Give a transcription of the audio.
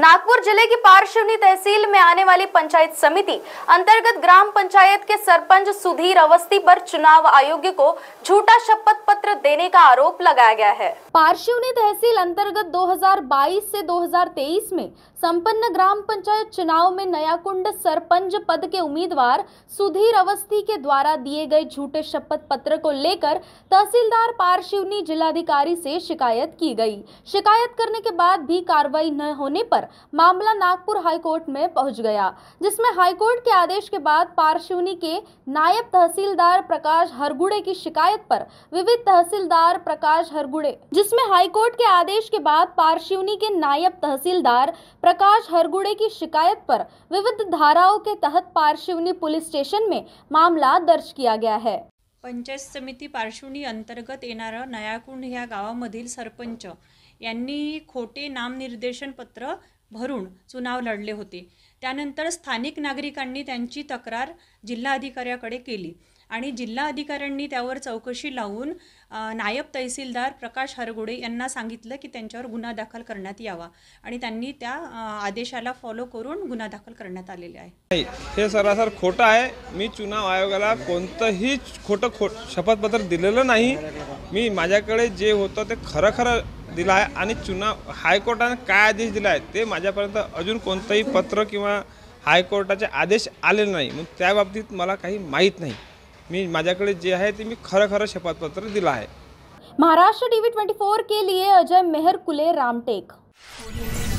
नागपुर जिले की पारशिवनी तहसील में आने वाली पंचायत समिति अंतर्गत ग्राम पंचायत के सरपंच सुधीर अवस्थी पर चुनाव आयोग को झूठा शपथ पत्र देने का आरोप लगाया गया है पारशिवनी तहसील अंतर्गत 2022 से 2023 में संपन्न ग्राम पंचायत चुनाव में नयाकुंड सरपंच पद के उम्मीदवार सुधीर अवस्थी के द्वारा दिए गए झूठे शपथ पत्र को लेकर तहसीलदार पारशिवनी जिलाधिकारी ऐसी शिकायत की गयी शिकायत करने के बाद भी कार्रवाई न होने पर पर मामला नागपुर हाईकोर्ट में पहुंच गया जिसमें हाईकोर्ट के आदेश के बाद पार्शिवनी के नायब तहसीलदार प्रकाश हरगुड़े की शिकायत पर विविध तहसीलदार प्रकाश हरगुड़े जिसमें हाईकोर्ट के आदेश के बाद पार्शिवनी के नायब तहसीलदार प्रकाश हरगुड़े की शिकायत पर विविध धाराओं के तहत पार्शिवनी पुलिस स्टेशन में मामला दर्ज किया गया है पंचायत समिति पार्श्वनी अंतर्गत एनारा नयाकुंड ह्या गावामधील सरपंच यांनी खोटे नामनिर्देशन पत्र भरून चुनाव लढले होते त्यानंतर स्थानिक नागरिकांनी त्यांची तक्रार जिल्हा अधिकाऱ्याकडे केली आणि जिल्हा अधिकाऱ्यांनी त्यावर चौकशी लावून नायब तहसीलदार प्रकाश हरगुडे यांना सांगितलं की त्यांच्यावर गुन्हा दाखल करण्यात यावा आणि त्यांनी त्या आदेशाला फॉलो करून गुन्हा दाखल करण्यात आलेले आहे हे सरासर खोटं आहे मी चुनाव आयोगाला कोणतंही खोटं खो शपथपत्र दिलेलं नाही मी माझ्याकडे जे होतं ते खरं खरं दिला आहे आणि चुनाव हायकोर्टाने काय आदेश दिला आहे ते माझ्यापर्यंत अजून कोणतंही पत्र किंवा हायकोर्टाचे आदेश आलेले नाही मग त्या बाबतीत मला काही माहीत नाही मी माझ्याकडे जे आहे ते मी खरं खरं शपथपत्र दिलं आहे महाराष्ट्र टीव्ही ट्वेंटी फोर के लिए अजय मेहर कुले रामटेक